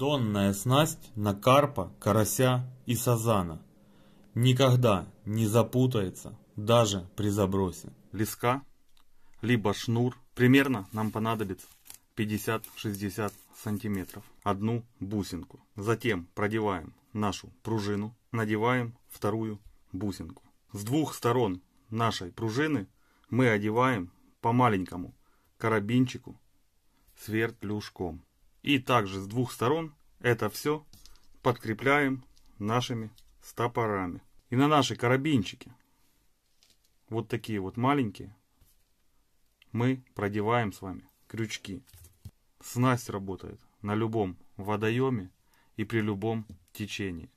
Донная снасть на карпа, карася и сазана. Никогда не запутается даже при забросе. Леска, либо шнур, примерно нам понадобится 50-60 сантиметров. Одну бусинку. Затем продеваем нашу пружину, надеваем вторую бусинку. С двух сторон нашей пружины мы одеваем по маленькому карабинчику свертлюжком. И также с двух сторон это все подкрепляем нашими стопорами. И на наши карабинчики, вот такие вот маленькие, мы продеваем с вами крючки. Снасть работает на любом водоеме и при любом течении.